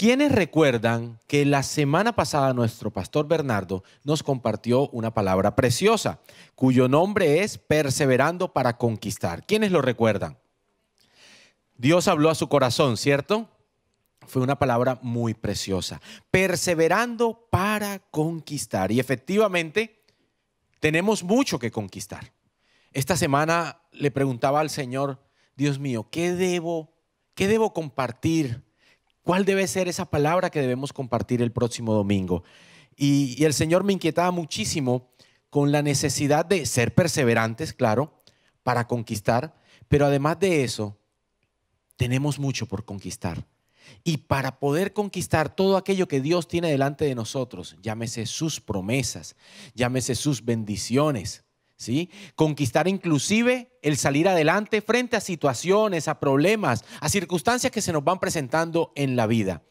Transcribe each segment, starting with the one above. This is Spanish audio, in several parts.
¿Quiénes recuerdan que la semana pasada nuestro pastor Bernardo nos compartió una palabra preciosa cuyo nombre es perseverando para conquistar? ¿Quiénes lo recuerdan? Dios habló a su corazón, ¿cierto? Fue una palabra muy preciosa. Perseverando para conquistar. Y efectivamente, tenemos mucho que conquistar. Esta semana le preguntaba al Señor, Dios mío, ¿qué debo, qué debo compartir? ¿Cuál debe ser esa palabra que debemos compartir el próximo domingo? Y, el Señor me inquietaba muchísimo con la necesidad de ser perseverantes, claro, para conquistar, pero además de eso, tenemos mucho por conquistar. Y para poder conquistar todo aquello que Dios tiene delante de nosotros, llámese sus promesas, llámese sus bendiciones, ¿sí? Conquistar inclusive el salir adelante frente a situaciones, a problemas, a circunstancias que se nos van presentando en la vida.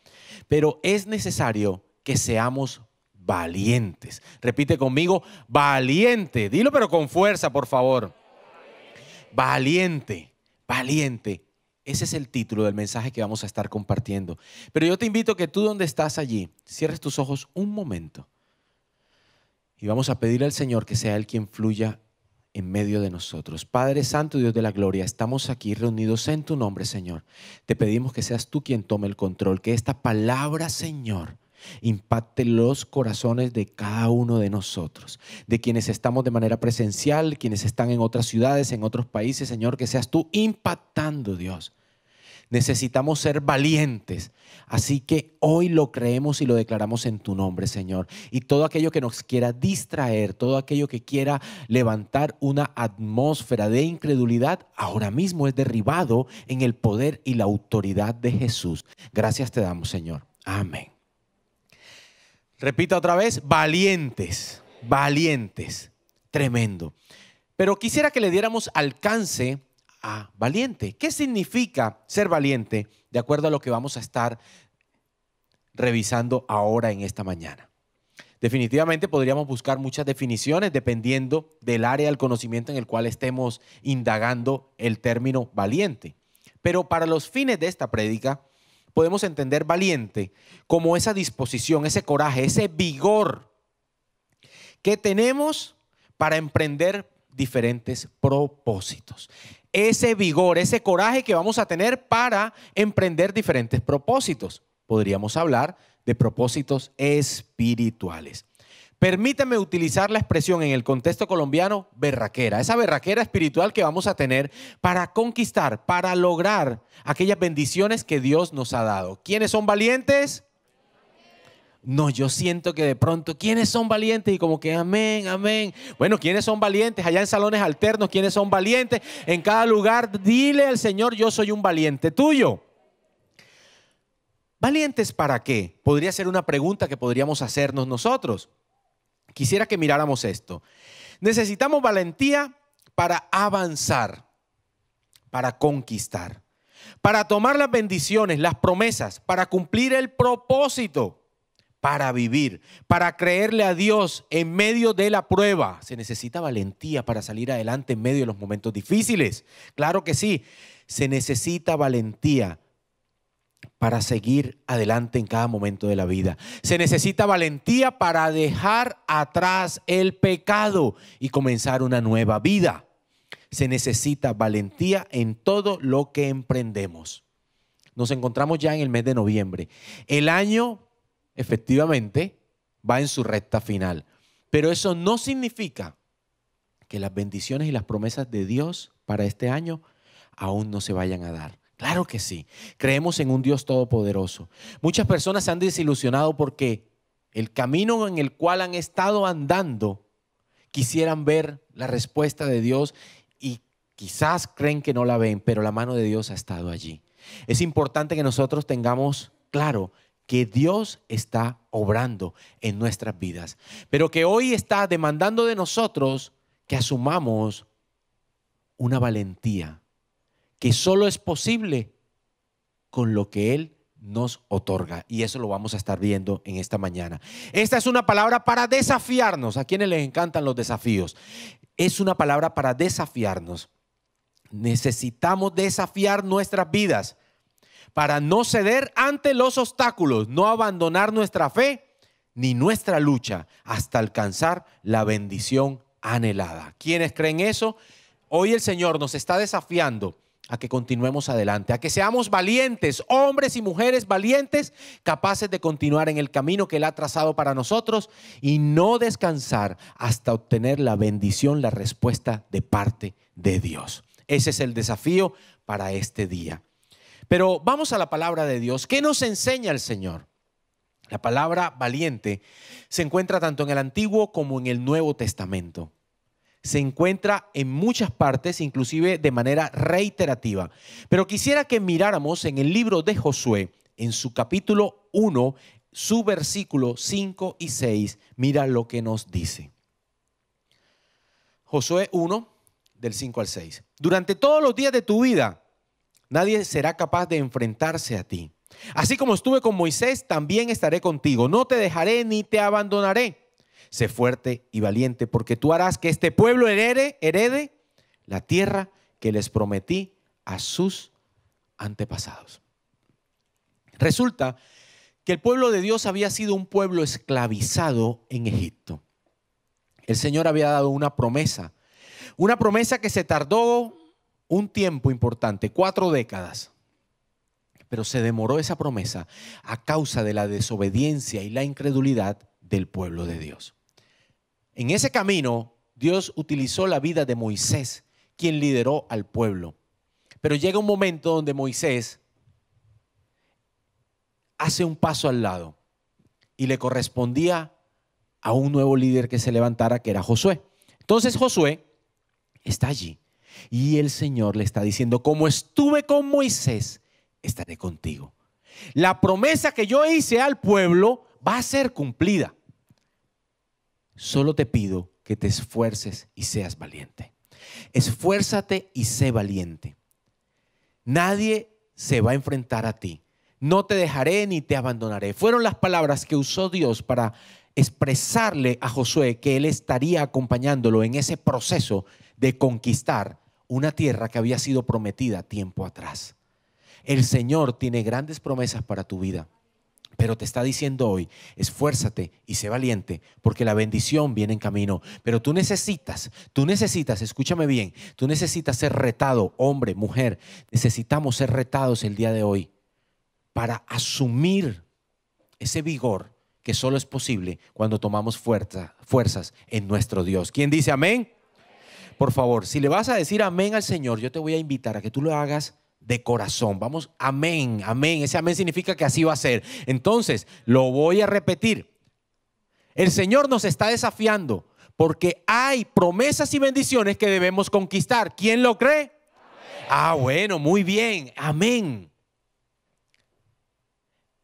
Pero es necesario que seamos valientes. Repite conmigo, valiente. Dilo pero con fuerza, por favor. Valiente, valiente. Ese es el título del mensaje que vamos a estar compartiendo. Pero yo te invito que tú donde estás allí, cierres tus ojos un momento. Y vamos a pedir al Señor que sea Él quien fluya en medio de nosotros. Padre Santo, Dios de la Gloria, estamos aquí reunidos en tu nombre, Señor. Te pedimos que seas tú quien tome el control, que esta palabra, Señor, impacte los corazones de cada uno de nosotros, de quienes estamos de manera presencial, quienes están en otras ciudades, en otros países, Señor, que seas tú impactando, Dios Necesitamos ser valientes. Así que hoy lo creemos y lo declaramos en tu nombre, Señor. Y todo aquello que nos quiera distraer, todo aquello que quiera levantar una atmósfera de incredulidad, ahora mismo es derribado en el poder y la autoridad de Jesús. Gracias te damos, Señor. Amén. repito otra vez, valientes, valientes, tremendo. Pero quisiera que le diéramos alcance a valiente. ¿Qué significa ser valiente? De acuerdo a lo que vamos a estar revisando ahora en esta mañana. Definitivamente podríamos buscar muchas definiciones dependiendo del área del conocimiento en el cual estemos indagando el término valiente. Pero para los fines de esta prédica, podemos entender valiente como esa disposición, ese coraje, ese vigor que tenemos para emprender diferentes propósitos ese vigor, ese coraje que vamos a tener para emprender diferentes propósitos. Podríamos hablar de propósitos espirituales. Permítame utilizar la expresión en el contexto colombiano berraquera, esa berraquera espiritual que vamos a tener para conquistar, para lograr aquellas bendiciones que Dios nos ha dado. ¿Quiénes son valientes? No, yo siento que de pronto, ¿quiénes son valientes? Y como que amén, amén. Bueno, ¿quiénes son valientes? Allá en salones alternos, ¿quiénes son valientes? En cada lugar, dile al Señor, yo soy un valiente tuyo. ¿Valientes para qué? Podría ser una pregunta que podríamos hacernos nosotros. Quisiera que miráramos esto. Necesitamos valentía para avanzar, para conquistar, para tomar las bendiciones, las promesas, para cumplir el propósito para vivir, para creerle a Dios en medio de la prueba. Se necesita valentía para salir adelante en medio de los momentos difíciles. Claro que sí, se necesita valentía para seguir adelante en cada momento de la vida. Se necesita valentía para dejar atrás el pecado y comenzar una nueva vida. Se necesita valentía en todo lo que emprendemos. Nos encontramos ya en el mes de noviembre. El año efectivamente va en su recta final. Pero eso no significa que las bendiciones y las promesas de Dios para este año aún no se vayan a dar. Claro que sí. Creemos en un Dios todopoderoso. Muchas personas se han desilusionado porque el camino en el cual han estado andando quisieran ver la respuesta de Dios y quizás creen que no la ven, pero la mano de Dios ha estado allí. Es importante que nosotros tengamos claro que Dios está obrando en nuestras vidas, pero que hoy está demandando de nosotros que asumamos una valentía que solo es posible con lo que Él nos otorga. Y eso lo vamos a estar viendo en esta mañana. Esta es una palabra para desafiarnos. A quienes les encantan los desafíos. Es una palabra para desafiarnos. Necesitamos desafiar nuestras vidas para no ceder ante los obstáculos, no abandonar nuestra fe ni nuestra lucha hasta alcanzar la bendición anhelada. ¿Quiénes creen eso? Hoy el Señor nos está desafiando a que continuemos adelante, a que seamos valientes, hombres y mujeres valientes, capaces de continuar en el camino que Él ha trazado para nosotros y no descansar hasta obtener la bendición, la respuesta de parte de Dios. Ese es el desafío para este día. Pero vamos a la palabra de Dios. ¿Qué nos enseña el Señor? La palabra valiente se encuentra tanto en el Antiguo como en el Nuevo Testamento. Se encuentra en muchas partes, inclusive de manera reiterativa. Pero quisiera que miráramos en el libro de Josué, en su capítulo 1, su versículo 5 y 6. Mira lo que nos dice. Josué 1, del 5 al 6. Durante todos los días de tu vida, Nadie será capaz de enfrentarse a ti. Así como estuve con Moisés, también estaré contigo. No te dejaré ni te abandonaré. Sé fuerte y valiente, porque tú harás que este pueblo herede, herede la tierra que les prometí a sus antepasados. Resulta que el pueblo de Dios había sido un pueblo esclavizado en Egipto. El Señor había dado una promesa, una promesa que se tardó un tiempo importante, cuatro décadas. Pero se demoró esa promesa a causa de la desobediencia y la incredulidad del pueblo de Dios. En ese camino, Dios utilizó la vida de Moisés, quien lideró al pueblo. Pero llega un momento donde Moisés hace un paso al lado y le correspondía a un nuevo líder que se levantara, que era Josué. Entonces Josué está allí y el Señor le está diciendo, como estuve con Moisés, estaré contigo. La promesa que yo hice al pueblo va a ser cumplida. Solo te pido que te esfuerces y seas valiente. Esfuérzate y sé valiente. Nadie se va a enfrentar a ti. No te dejaré ni te abandonaré. Fueron las palabras que usó Dios para expresarle a Josué que él estaría acompañándolo en ese proceso de conquistar una tierra que había sido prometida tiempo atrás. El Señor tiene grandes promesas para tu vida, pero te está diciendo hoy, esfuérzate y sé valiente, porque la bendición viene en camino. Pero tú necesitas, tú necesitas, escúchame bien, tú necesitas ser retado, hombre, mujer, necesitamos ser retados el día de hoy para asumir ese vigor que solo es posible cuando tomamos fuerza, fuerzas en nuestro Dios. ¿Quién dice amén? por favor, si le vas a decir amén al Señor, yo te voy a invitar a que tú lo hagas de corazón. Vamos, amén, amén. Ese amén significa que así va a ser. Entonces, lo voy a repetir. El Señor nos está desafiando porque hay promesas y bendiciones que debemos conquistar. ¿Quién lo cree? Ah, bueno, muy bien. Amén.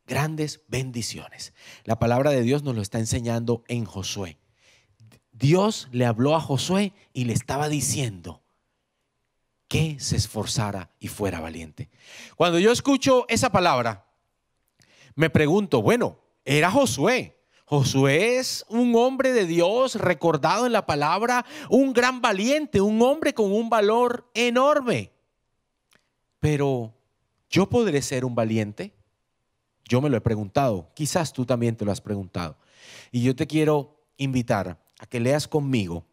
Grandes bendiciones. La palabra de Dios nos lo está enseñando en Josué. Dios le habló a Josué y le estaba diciendo que se esforzara y fuera valiente. Cuando yo escucho esa palabra, me pregunto, bueno, era Josué. Josué es un hombre de Dios recordado en la palabra, un gran valiente, un hombre con un valor enorme. Pero yo podré ser un valiente. Yo me lo he preguntado, quizás tú también te lo has preguntado. Y yo te quiero invitar a que leas conmigo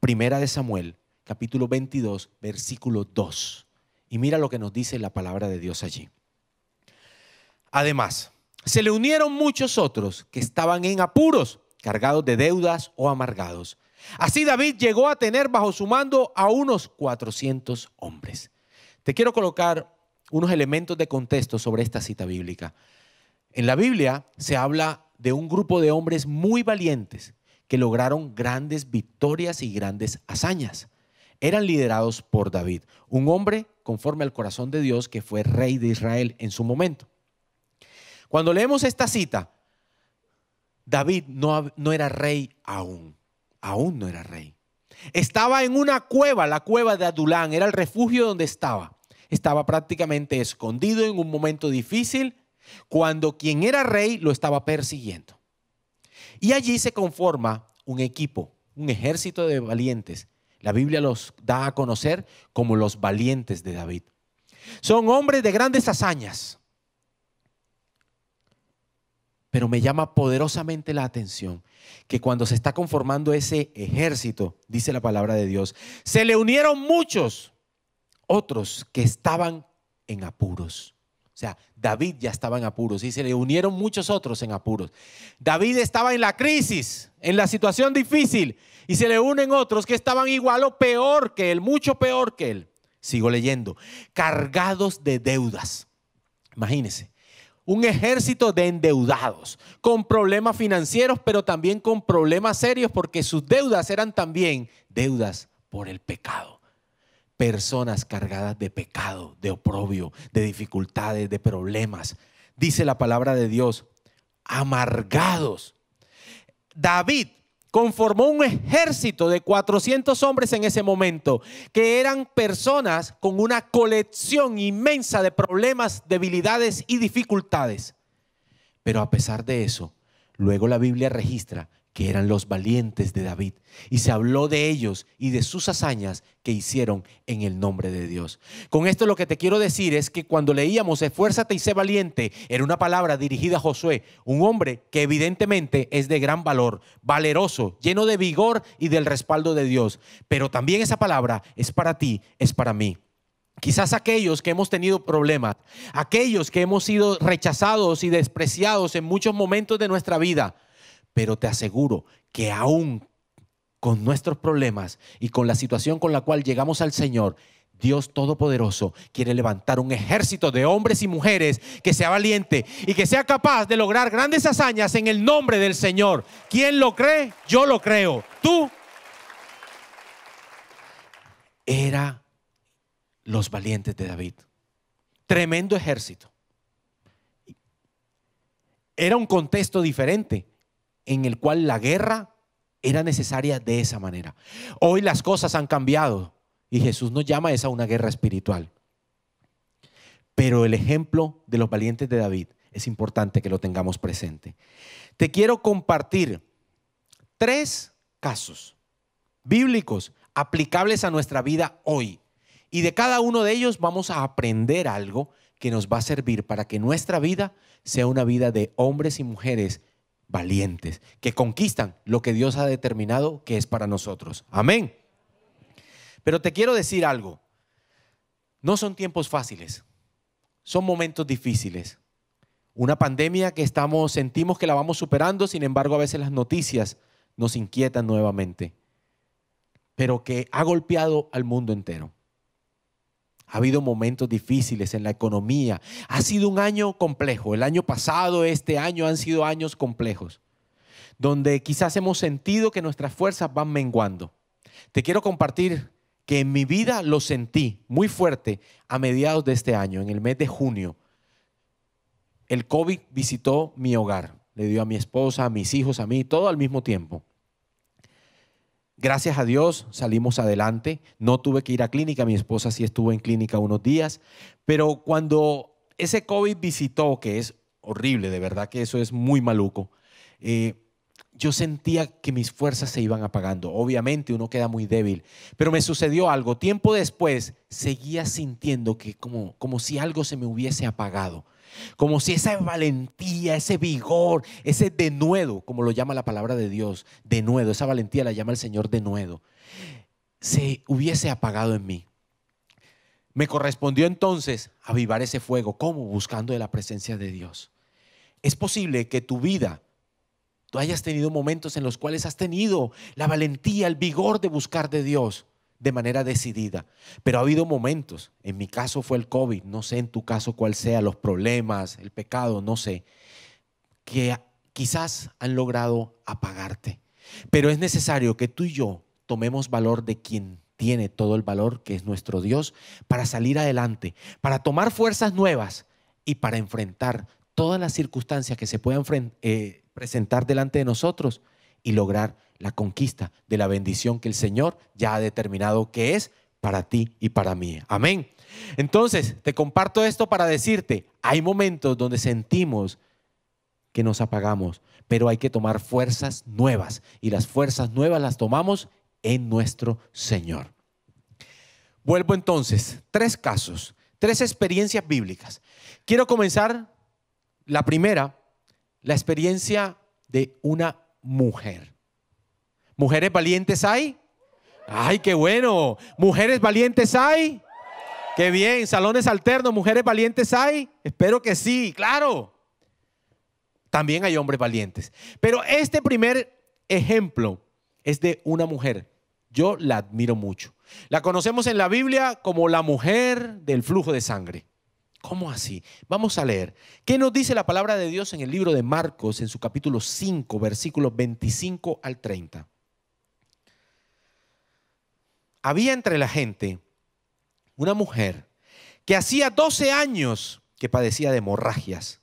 Primera de Samuel, capítulo 22, versículo 2. Y mira lo que nos dice la palabra de Dios allí. Además, se le unieron muchos otros que estaban en apuros, cargados de deudas o amargados. Así David llegó a tener bajo su mando a unos 400 hombres. Te quiero colocar unos elementos de contexto sobre esta cita bíblica. En la Biblia se habla de un grupo de hombres muy valientes que lograron grandes victorias y grandes hazañas. Eran liderados por David, un hombre conforme al corazón de Dios que fue rey de Israel en su momento. Cuando leemos esta cita, David no, no era rey aún, aún no era rey. Estaba en una cueva, la cueva de Adulán, era el refugio donde estaba. Estaba prácticamente escondido en un momento difícil, cuando quien era rey lo estaba persiguiendo. Y allí se conforma un equipo, un ejército de valientes. La Biblia los da a conocer como los valientes de David. Son hombres de grandes hazañas. Pero me llama poderosamente la atención que cuando se está conformando ese ejército, dice la palabra de Dios, se le unieron muchos otros que estaban en apuros. O sea, David ya estaba en apuros y se le unieron muchos otros en apuros. David estaba en la crisis, en la situación difícil y se le unen otros que estaban igual o peor que él, mucho peor que él. Sigo leyendo, cargados de deudas. Imagínense, un ejército de endeudados, con problemas financieros, pero también con problemas serios porque sus deudas eran también deudas por el pecado personas cargadas de pecado, de oprobio, de dificultades, de problemas. Dice la palabra de Dios, amargados. David conformó un ejército de 400 hombres en ese momento, que eran personas con una colección inmensa de problemas, debilidades y dificultades. Pero a pesar de eso, luego la Biblia registra que eran los valientes de David. Y se habló de ellos y de sus hazañas que hicieron en el nombre de Dios. Con esto lo que te quiero decir es que cuando leíamos esfuérzate y sé valiente, era una palabra dirigida a Josué, un hombre que evidentemente es de gran valor, valeroso, lleno de vigor y del respaldo de Dios. Pero también esa palabra es para ti, es para mí. Quizás aquellos que hemos tenido problemas, aquellos que hemos sido rechazados y despreciados en muchos momentos de nuestra vida, pero te aseguro que aún con nuestros problemas y con la situación con la cual llegamos al Señor, Dios Todopoderoso quiere levantar un ejército de hombres y mujeres que sea valiente y que sea capaz de lograr grandes hazañas en el nombre del Señor. ¿Quién lo cree? Yo lo creo. ¿Tú? Era los valientes de David. Tremendo ejército. Era un contexto diferente en el cual la guerra era necesaria de esa manera. Hoy las cosas han cambiado y Jesús nos llama a esa una guerra espiritual. Pero el ejemplo de los valientes de David es importante que lo tengamos presente. Te quiero compartir tres casos bíblicos aplicables a nuestra vida hoy. Y de cada uno de ellos vamos a aprender algo que nos va a servir para que nuestra vida sea una vida de hombres y mujeres valientes, que conquistan lo que Dios ha determinado que es para nosotros. Amén. Pero te quiero decir algo. No son tiempos fáciles. Son momentos difíciles. Una pandemia que estamos sentimos que la vamos superando, sin embargo, a veces las noticias nos inquietan nuevamente. Pero que ha golpeado al mundo entero. Ha habido momentos difíciles en la economía. Ha sido un año complejo. El año pasado, este año han sido años complejos, donde quizás hemos sentido que nuestras fuerzas van menguando. Te quiero compartir que en mi vida lo sentí muy fuerte a mediados de este año, en el mes de junio. El COVID visitó mi hogar, le dio a mi esposa, a mis hijos, a mí, todo al mismo tiempo. Gracias a Dios salimos adelante. No tuve que ir a clínica, mi esposa sí estuvo en clínica unos días, pero cuando ese COVID visitó, que es horrible, de verdad que eso es muy maluco, eh, yo sentía que mis fuerzas se iban apagando. Obviamente uno queda muy débil, pero me sucedió algo. Tiempo después seguía sintiendo que como, como si algo se me hubiese apagado. Como si esa valentía, ese vigor, ese denuedo, como lo llama la palabra de Dios, denuedo, esa valentía la llama el Señor denuedo, se hubiese apagado en mí. Me correspondió entonces avivar ese fuego. como Buscando de la presencia de Dios. Es posible que tu vida, tú hayas tenido momentos en los cuales has tenido la valentía, el vigor de buscar de Dios, de manera decidida. Pero ha habido momentos, en mi caso fue el COVID, no sé en tu caso cuál sea, los problemas, el pecado, no sé, que quizás han logrado apagarte. Pero es necesario que tú y yo tomemos valor de quien tiene todo el valor, que es nuestro Dios, para salir adelante, para tomar fuerzas nuevas y para enfrentar todas las circunstancias que se puedan eh, presentar delante de nosotros y lograr la conquista de la bendición que el Señor ya ha determinado que es para ti y para mí. Amén. Entonces, te comparto esto para decirte, hay momentos donde sentimos que nos apagamos, pero hay que tomar fuerzas nuevas y las fuerzas nuevas las tomamos en nuestro Señor. Vuelvo entonces, tres casos, tres experiencias bíblicas. Quiero comenzar la primera, la experiencia de una mujer. ¿Mujeres valientes hay? ¡Ay, qué bueno! ¿Mujeres valientes hay? ¡Qué bien! ¿Salones alternos, mujeres valientes hay? Espero que sí, claro. También hay hombres valientes. Pero este primer ejemplo es de una mujer. Yo la admiro mucho. La conocemos en la Biblia como la mujer del flujo de sangre. ¿Cómo así? Vamos a leer. ¿Qué nos dice la palabra de Dios en el libro de Marcos, en su capítulo 5, versículos 25 al 30? Había entre la gente una mujer que hacía 12 años que padecía de hemorragias.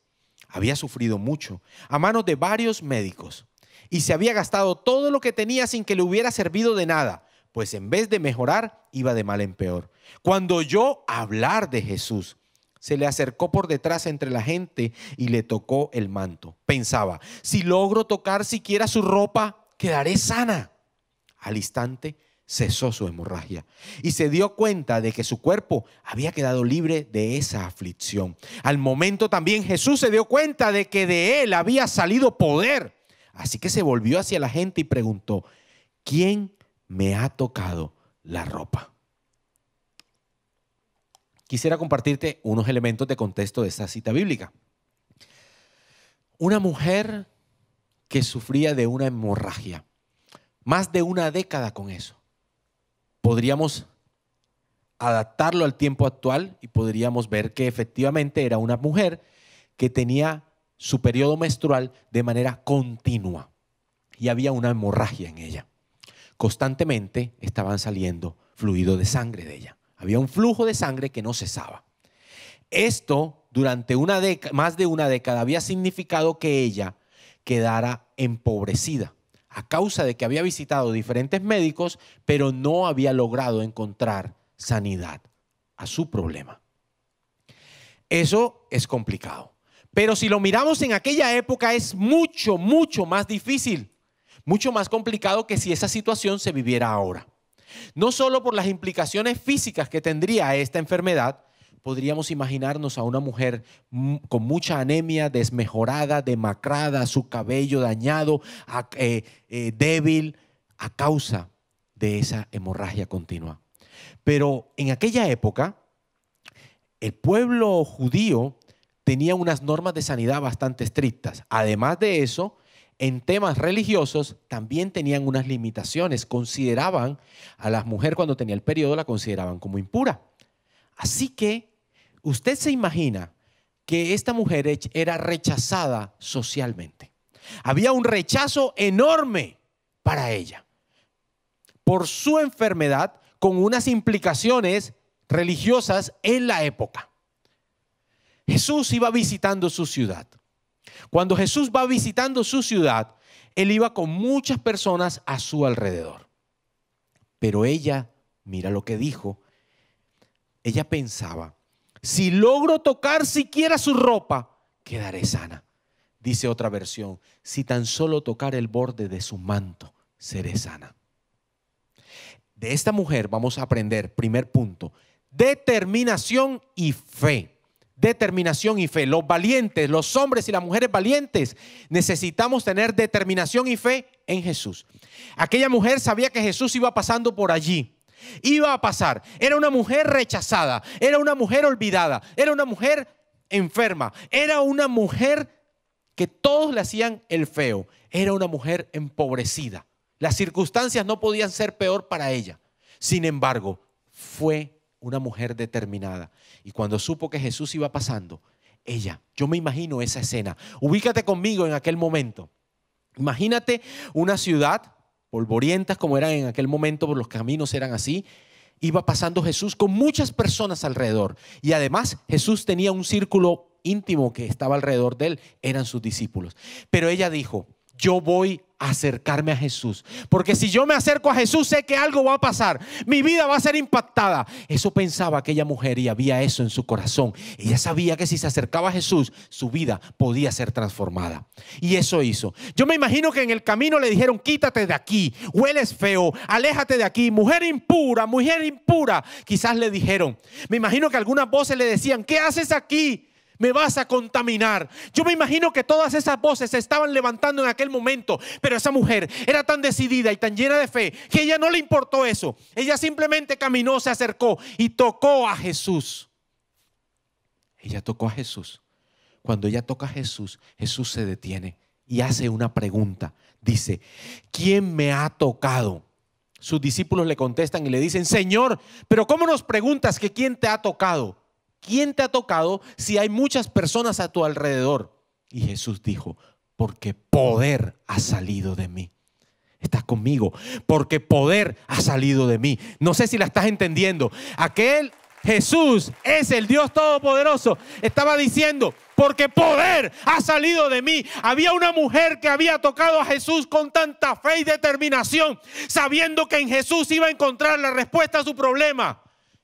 Había sufrido mucho a manos de varios médicos y se había gastado todo lo que tenía sin que le hubiera servido de nada, pues en vez de mejorar, iba de mal en peor. Cuando oyó hablar de Jesús, se le acercó por detrás entre la gente y le tocó el manto. Pensaba, si logro tocar siquiera su ropa, quedaré sana. Al instante cesó su hemorragia y se dio cuenta de que su cuerpo había quedado libre de esa aflicción. Al momento también Jesús se dio cuenta de que de él había salido poder. Así que se volvió hacia la gente y preguntó, ¿quién me ha tocado la ropa? quisiera compartirte unos elementos de contexto de esta cita bíblica. Una mujer que sufría de una hemorragia, más de una década con eso. Podríamos adaptarlo al tiempo actual y podríamos ver que efectivamente era una mujer que tenía su periodo menstrual de manera continua y había una hemorragia en ella. Constantemente estaban saliendo fluidos de sangre de ella. Había un flujo de sangre que no cesaba. Esto durante una más de una década había significado que ella quedara empobrecida a causa de que había visitado diferentes médicos, pero no había logrado encontrar sanidad a su problema. Eso es complicado. Pero si lo miramos en aquella época es mucho, mucho más difícil, mucho más complicado que si esa situación se viviera ahora. No solo por las implicaciones físicas que tendría esta enfermedad, podríamos imaginarnos a una mujer con mucha anemia, desmejorada, demacrada, su cabello dañado, eh, eh, débil, a causa de esa hemorragia continua. Pero en aquella época, el pueblo judío tenía unas normas de sanidad bastante estrictas. Además de eso, en temas religiosos también tenían unas limitaciones. Consideraban a la mujer cuando tenía el periodo, la consideraban como impura. Así que usted se imagina que esta mujer era rechazada socialmente. Había un rechazo enorme para ella por su enfermedad con unas implicaciones religiosas en la época. Jesús iba visitando su ciudad cuando Jesús va visitando su ciudad, él iba con muchas personas a su alrededor. Pero ella, mira lo que dijo, ella pensaba, si logro tocar siquiera su ropa, quedaré sana. Dice otra versión, si tan solo tocar el borde de su manto, seré sana. De esta mujer vamos a aprender, primer punto, determinación y fe determinación y fe. Los valientes, los hombres y las mujeres valientes, necesitamos tener determinación y fe en Jesús. Aquella mujer sabía que Jesús iba pasando por allí. Iba a pasar. Era una mujer rechazada, era una mujer olvidada, era una mujer enferma, era una mujer que todos le hacían el feo, era una mujer empobrecida. Las circunstancias no podían ser peor para ella. Sin embargo, fue una mujer determinada. Y cuando supo que Jesús iba pasando, ella, yo me imagino esa escena. Ubícate conmigo en aquel momento. Imagínate una ciudad, polvorientas como eran en aquel momento, por los caminos eran así. Iba pasando Jesús con muchas personas alrededor. Y además Jesús tenía un círculo íntimo que estaba alrededor de él, eran sus discípulos. Pero ella dijo, yo voy acercarme a Jesús. Porque si yo me acerco a Jesús, sé que algo va a pasar. Mi vida va a ser impactada. Eso pensaba aquella mujer y había eso en su corazón. Ella sabía que si se acercaba a Jesús, su vida podía ser transformada. Y eso hizo. Yo me imagino que en el camino le dijeron, quítate de aquí, hueles feo, aléjate de aquí, mujer impura, mujer impura. Quizás le dijeron. Me imagino que algunas voces le decían, ¿qué haces aquí? me vas a contaminar. Yo me imagino que todas esas voces se estaban levantando en aquel momento, pero esa mujer era tan decidida y tan llena de fe que ella no le importó eso. Ella simplemente caminó, se acercó y tocó a Jesús. Ella tocó a Jesús. Cuando ella toca a Jesús, Jesús se detiene y hace una pregunta. Dice, ¿quién me ha tocado? Sus discípulos le contestan y le dicen, Señor, pero ¿cómo nos preguntas que quién te ha tocado? ¿quién te ha tocado si hay muchas personas a tu alrededor? Y Jesús dijo, porque poder ha salido de mí. Estás conmigo, porque poder ha salido de mí. No sé si la estás entendiendo. Aquel Jesús es el Dios Todopoderoso. Estaba diciendo, porque poder ha salido de mí. Había una mujer que había tocado a Jesús con tanta fe y determinación, sabiendo que en Jesús iba a encontrar la respuesta a su problema.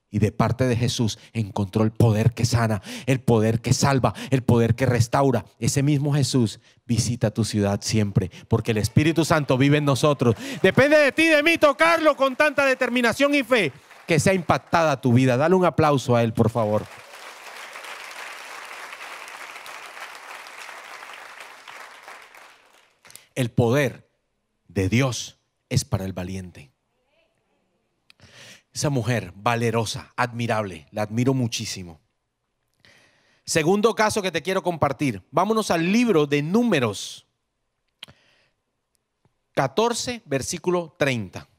Y de parte de Jesús encontró el poder que sana, el poder que salva, el poder que restaura. Ese mismo Jesús visita tu ciudad siempre, porque el Espíritu Santo vive en nosotros. Depende de ti, de mí, tocarlo con tanta determinación y fe que sea impactada tu vida. Dale un aplauso a Él, por favor. El poder de Dios es para el valiente. Esa mujer valerosa, admirable, la admiro muchísimo. Segundo caso que te quiero compartir. Vámonos al libro de números 14, versículo 30.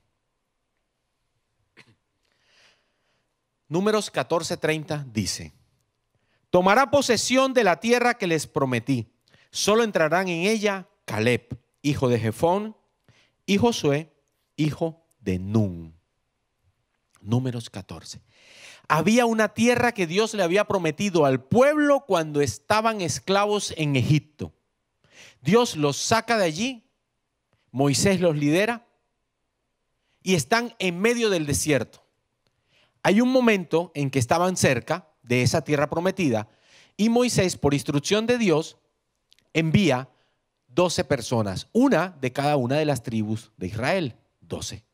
Números 14, 30 dice, tomará posesión de la tierra que les prometí. Solo entrarán en ella Caleb, hijo de Jefón, y Josué, hijo de Nun. Números 14. Había una tierra que Dios le había prometido al pueblo cuando estaban esclavos en Egipto. Dios los saca de allí, Moisés los lidera y están en medio del desierto. Hay un momento en que estaban cerca de esa tierra prometida y Moisés, por instrucción de Dios, envía 12 personas, una de cada una de las tribus de Israel, 12.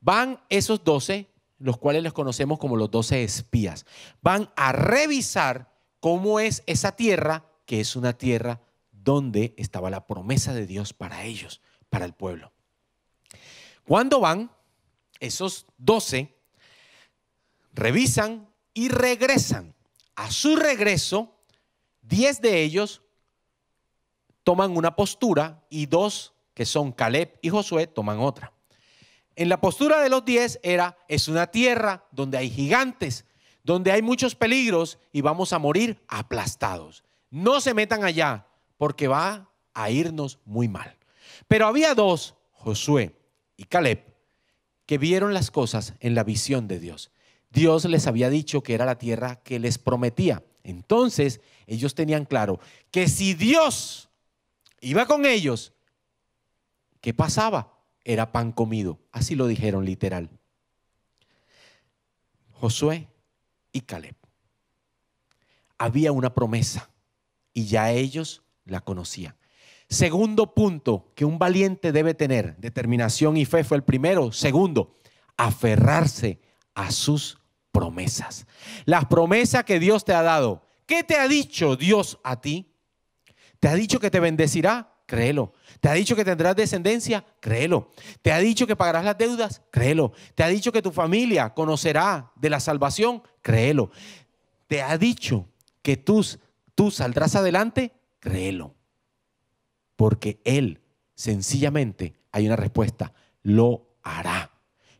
Van esos doce, los cuales los conocemos como los doce espías, van a revisar cómo es esa tierra, que es una tierra donde estaba la promesa de Dios para ellos, para el pueblo. Cuando van, esos doce revisan y regresan. A su regreso, diez de ellos toman una postura y dos, que son Caleb y Josué, toman otra. En la postura de los diez era, es una tierra donde hay gigantes, donde hay muchos peligros y vamos a morir aplastados. No se metan allá porque va a irnos muy mal. Pero había dos, Josué y Caleb, que vieron las cosas en la visión de Dios. Dios les había dicho que era la tierra que les prometía. Entonces ellos tenían claro que si Dios iba con ellos, ¿qué pasaba? era pan comido. Así lo dijeron literal. Josué y Caleb. Había una promesa y ya ellos la conocían. Segundo punto que un valiente debe tener, determinación y fe fue el primero. Segundo, aferrarse a sus promesas. Las promesas que Dios te ha dado. ¿Qué te ha dicho Dios a ti? ¿Te ha dicho que te bendecirá? créelo. Te ha dicho que tendrás descendencia, créelo. Te ha dicho que pagarás las deudas, créelo. Te ha dicho que tu familia conocerá de la salvación, créelo. Te ha dicho que tú, tú saldrás adelante, créelo. Porque Él sencillamente, hay una respuesta, lo hará,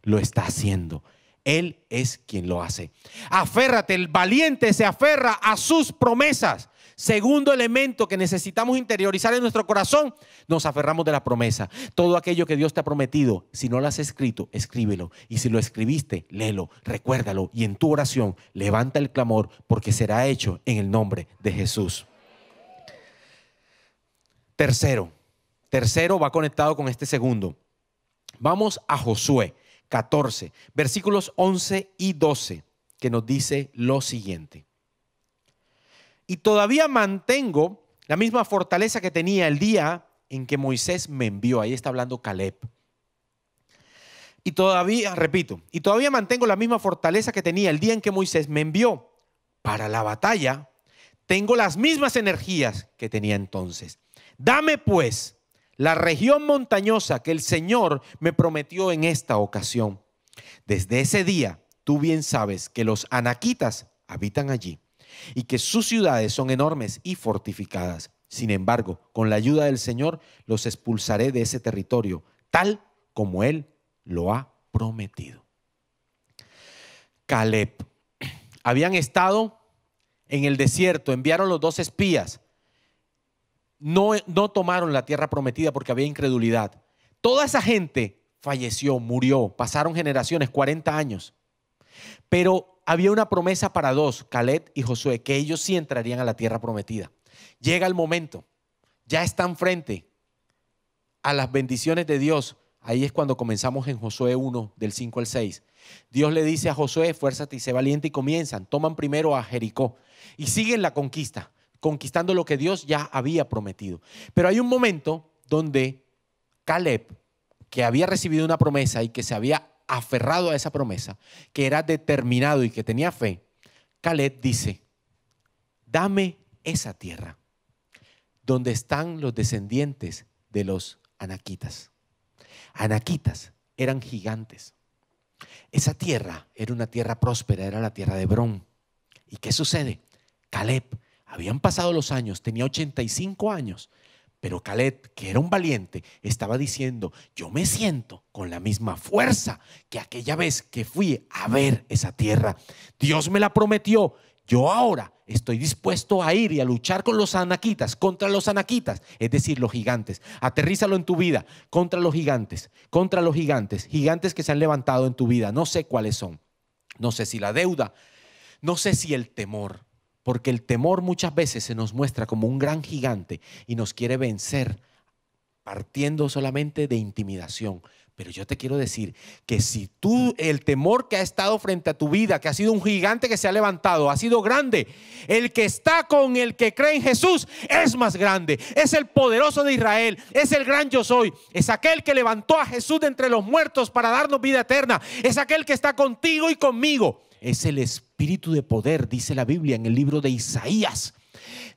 lo está haciendo. Él es quien lo hace. Aférrate, el valiente se aferra a sus promesas. Segundo elemento que necesitamos interiorizar en nuestro corazón, nos aferramos de la promesa. Todo aquello que Dios te ha prometido, si no lo has escrito, escríbelo. Y si lo escribiste, léelo, recuérdalo. Y en tu oración, levanta el clamor porque será hecho en el nombre de Jesús. Tercero, tercero va conectado con este segundo. Vamos a Josué 14, versículos 11 y 12, que nos dice lo siguiente y todavía mantengo la misma fortaleza que tenía el día en que Moisés me envió. Ahí está hablando Caleb. Y todavía, repito, y todavía mantengo la misma fortaleza que tenía el día en que Moisés me envió para la batalla. Tengo las mismas energías que tenía entonces. Dame pues la región montañosa que el Señor me prometió en esta ocasión. Desde ese día, tú bien sabes que los anaquitas habitan allí y que sus ciudades son enormes y fortificadas. Sin embargo, con la ayuda del Señor los expulsaré de ese territorio, tal como Él lo ha prometido. Caleb. Habían estado en el desierto, enviaron los dos espías. No, tomaron la tierra prometida porque había incredulidad. Toda esa gente falleció, murió, pasaron generaciones, 40 años. Pero había una promesa para dos, Caleb y Josué, que ellos sí entrarían a la tierra prometida. Llega el momento, ya están frente a las bendiciones de Dios. Ahí es cuando comenzamos en Josué 1, del 5 al 6. Dios le dice a Josué, fuérzate y sé valiente y comienzan. Toman primero a Jericó y siguen la conquista, conquistando lo que Dios ya había prometido. Pero hay un momento donde Caleb, que había recibido una promesa y que se había aferrado a esa promesa, que era determinado y que tenía fe, Caleb dice, dame esa tierra donde están los descendientes de los anaquitas. Anaquitas eran gigantes. Esa tierra era una tierra próspera, era la tierra de Hebrón. ¿Y qué sucede? Caleb, habían pasado los años, tenía 85 años pero Caleb, que era un valiente, estaba diciendo, yo me siento con la misma fuerza que aquella vez que fui a ver esa tierra. Dios me la prometió. Yo ahora estoy dispuesto a ir y a luchar con los anaquitas, contra los anaquitas, es decir, los gigantes. Aterrízalo en tu vida, contra los gigantes, contra los gigantes, gigantes que se han levantado en tu vida. No sé cuáles son. No sé si la deuda, no sé si el temor, porque el temor muchas veces se nos muestra como un gran gigante y nos quiere vencer partiendo solamente de intimidación. Pero yo te quiero decir que si tú, el temor que ha estado frente a tu vida, que ha sido un gigante que se ha levantado, ha sido grande, el que está con el que cree en Jesús es más grande, es el poderoso de Israel, es el gran yo soy, es aquel que levantó a Jesús de entre los muertos para darnos vida eterna, es aquel que está contigo y conmigo. Es el espíritu de poder, dice la Biblia en el libro de Isaías.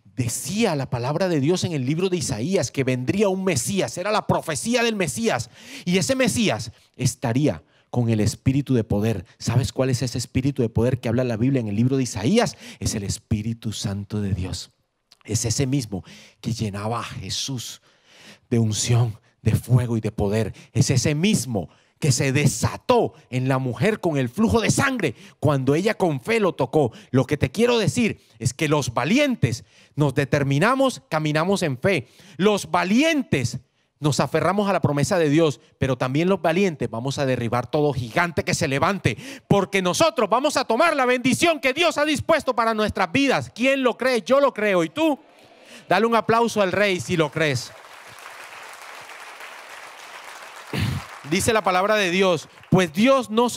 Decía la palabra de Dios en el libro de Isaías que vendría un Mesías, era la profecía del Mesías. Y ese Mesías estaría con el espíritu de poder. ¿Sabes cuál es ese espíritu de poder que habla la Biblia en el libro de Isaías? Es el Espíritu Santo de Dios. Es ese mismo que llenaba a Jesús de unción, de fuego y de poder. Es ese mismo que se desató en la mujer con el flujo de sangre cuando ella con fe lo tocó. Lo que te quiero decir es que los valientes nos determinamos, caminamos en fe. Los valientes nos aferramos a la promesa de Dios, pero también los valientes vamos a derribar todo gigante que se levante, porque nosotros vamos a tomar la bendición que Dios ha dispuesto para nuestras vidas. ¿Quién lo cree? Yo lo creo. ¿Y tú? Dale un aplauso al rey si lo crees. Dice la palabra de Dios, pues Dios no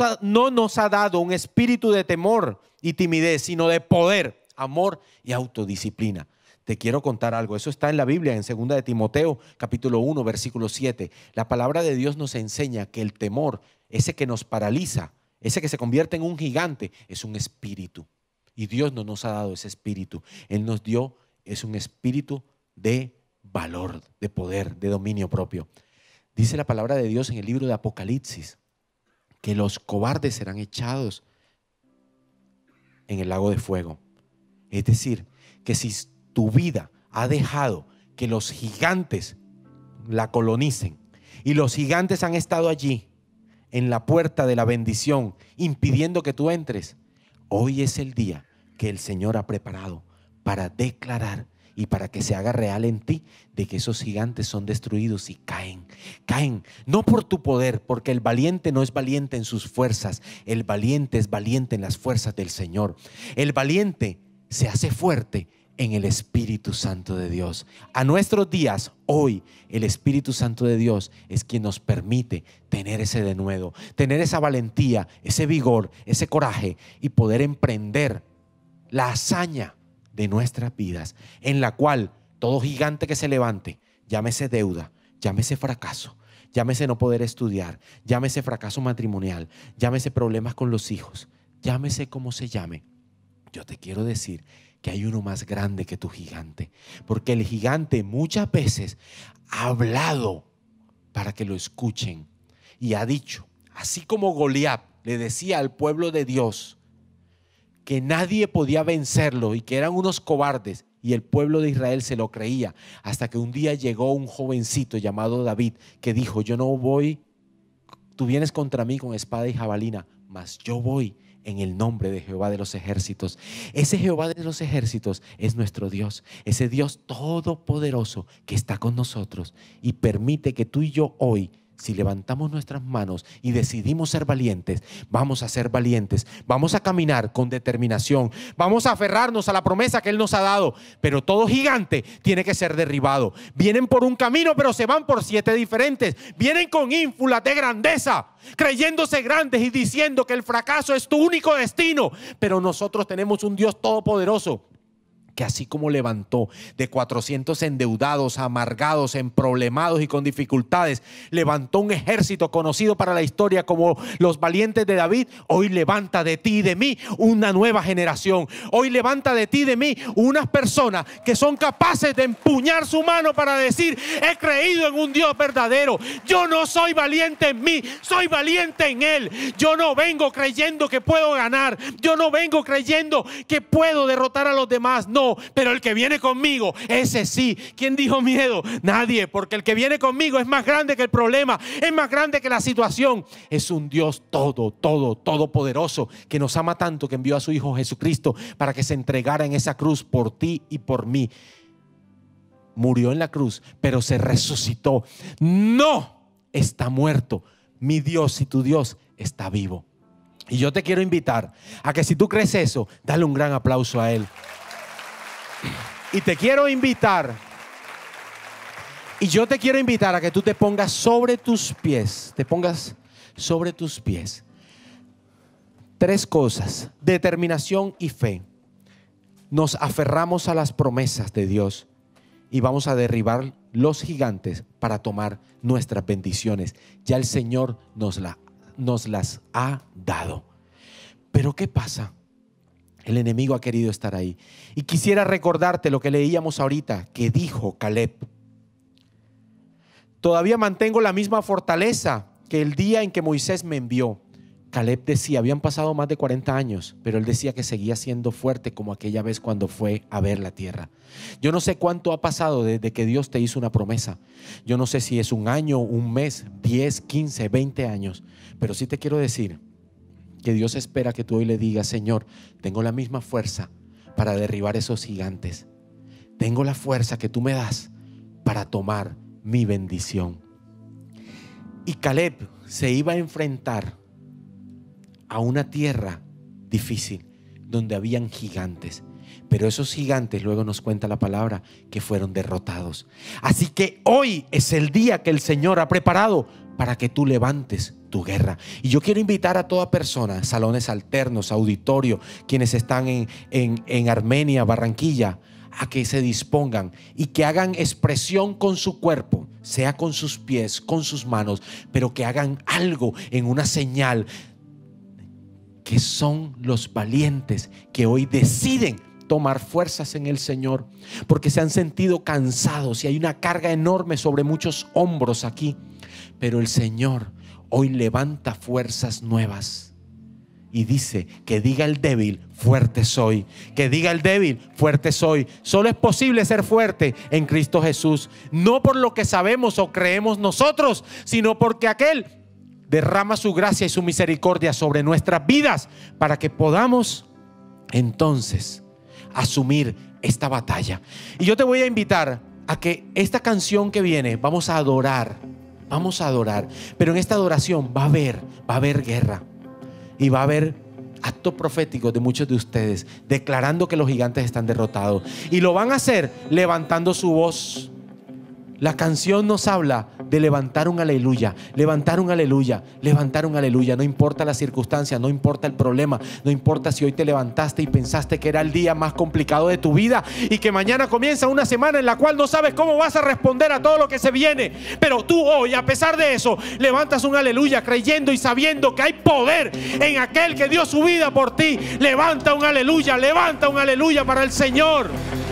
nos ha dado un espíritu de temor y timidez, sino de poder, amor y autodisciplina. Te quiero contar algo, eso está en la Biblia, en 2 de Timoteo, capítulo 1, versículo 7. La palabra de Dios nos enseña que el temor, ese que nos paraliza, ese que se convierte en un gigante, es un espíritu. Y Dios no nos ha dado ese espíritu. Él nos dio, es un espíritu de valor, de poder, de dominio propio. Dice la palabra de Dios en el libro de Apocalipsis que los cobardes serán echados en el lago de fuego. Es decir, que si tu vida ha dejado que los gigantes la colonicen y los gigantes han estado allí en la puerta de la bendición impidiendo que tú entres, hoy es el día que el Señor ha preparado para declarar y para que se haga real en ti de que esos gigantes son destruidos y caen. Caen, no por tu poder, porque el valiente no es valiente en sus fuerzas, el valiente es valiente en las fuerzas del Señor. El valiente se hace fuerte en el Espíritu Santo de Dios. A nuestros días, hoy, el Espíritu Santo de Dios es quien nos permite tener ese denuedo, tener esa valentía, ese vigor, ese coraje y poder emprender la hazaña de nuestras vidas, en la cual todo gigante que se levante, llámese deuda, llámese fracaso, llámese no poder estudiar, llámese fracaso matrimonial, llámese problemas con los hijos, llámese como se llame. Yo te quiero decir que hay uno más grande que tu gigante, porque el gigante muchas veces ha hablado para que lo escuchen y ha dicho, así como Goliat le decía al pueblo de Dios, que nadie podía vencerlo y que eran unos cobardes. Y el pueblo de Israel se lo creía, hasta que un día llegó un jovencito llamado David que dijo, yo no voy, tú vienes contra mí con espada y jabalina, mas yo voy en el nombre de Jehová de los ejércitos. Ese Jehová de los ejércitos es nuestro Dios, ese Dios todopoderoso que está con nosotros y permite que tú y yo hoy si levantamos nuestras manos y decidimos ser valientes, vamos a ser valientes, vamos a caminar con determinación, vamos a aferrarnos a la promesa que Él nos ha dado, pero todo gigante tiene que ser derribado. Vienen por un camino, pero se van por siete diferentes. Vienen con ínfulas de grandeza, creyéndose grandes y diciendo que el fracaso es tu único destino, pero nosotros tenemos un Dios todopoderoso que así como levantó de 400 endeudados, amargados, emproblemados y con dificultades, levantó un ejército conocido para la historia como los valientes de David, hoy levanta de ti y de mí una nueva generación. Hoy levanta de ti y de mí unas personas que son capaces de empuñar su mano para decir, he creído en un Dios verdadero. Yo no soy valiente en mí, soy valiente en Él. Yo no vengo creyendo que puedo ganar. Yo no vengo creyendo que puedo derrotar a los demás. No, pero el que viene conmigo, ese sí. ¿Quién dijo miedo? Nadie, porque el que viene conmigo es más grande que el problema, es más grande que la situación. Es un Dios todo, todo, todopoderoso que nos ama tanto que envió a su Hijo Jesucristo para que se entregara en esa cruz por ti y por mí. Murió en la cruz, pero se resucitó. No está muerto. Mi Dios y tu Dios está vivo. Y yo te quiero invitar a que si tú crees eso, dale un gran aplauso a Él. Y te quiero invitar. Y yo te quiero invitar a que tú te pongas sobre tus pies. Te pongas sobre tus pies. Tres cosas. Determinación y fe. Nos aferramos a las promesas de Dios y vamos a derribar los gigantes para tomar nuestras bendiciones. Ya el Señor nos, la, nos las ha dado. Pero ¿qué pasa? El enemigo ha querido estar ahí. Y quisiera recordarte lo que leíamos ahorita, que dijo Caleb. Todavía mantengo la misma fortaleza que el día en que Moisés me envió. Caleb decía, habían pasado más de 40 años, pero él decía que seguía siendo fuerte como aquella vez cuando fue a ver la tierra. Yo no sé cuánto ha pasado desde que Dios te hizo una promesa. Yo no sé si es un año, un mes, 10, 15, 20 años, pero sí te quiero decir que Dios espera que tú hoy le digas, Señor, tengo la misma fuerza para derribar esos gigantes. Tengo la fuerza que tú me das para tomar mi bendición. Y Caleb se iba a enfrentar a una tierra difícil, donde habían gigantes. Pero esos gigantes, luego nos cuenta la palabra, que fueron derrotados. Así que hoy es el día que el Señor ha preparado para que tú levantes tu guerra. Y yo quiero invitar a toda persona, salones alternos, auditorio, quienes están en, en Armenia, Barranquilla, a que se dispongan y que hagan expresión con su cuerpo, sea con sus pies, con sus manos, pero que hagan algo en una señal que son los valientes que hoy deciden tomar fuerzas en el Señor, porque se han sentido cansados y hay una carga enorme sobre muchos hombros aquí. Pero el Señor hoy levanta fuerzas nuevas. Y dice, que diga el débil, fuerte soy. Que diga el débil, fuerte soy. Solo es posible ser fuerte en Cristo Jesús. No por lo que sabemos o creemos nosotros, sino porque aquel derrama su gracia y su misericordia sobre nuestras vidas para que podamos entonces asumir esta batalla. Y yo te voy a invitar a que esta canción que viene vamos a adorar Vamos a adorar. Pero en esta adoración va a haber, va a haber guerra. Y va a haber acto profético de muchos de ustedes declarando que los gigantes están derrotados. Y lo van a hacer levantando su voz. La canción nos habla de levantar un aleluya, levantaron aleluya, levantaron aleluya. No importa la circunstancia, no importa el problema, no importa si hoy te levantaste y pensaste que era el día más complicado de tu vida y que mañana comienza una semana en la cual no sabes cómo vas a responder a todo lo que se viene. Pero tú hoy, a pesar de eso, levantas un aleluya creyendo y sabiendo que hay poder en aquel que dio su vida por ti. Levanta un aleluya, levanta un aleluya para el Señor.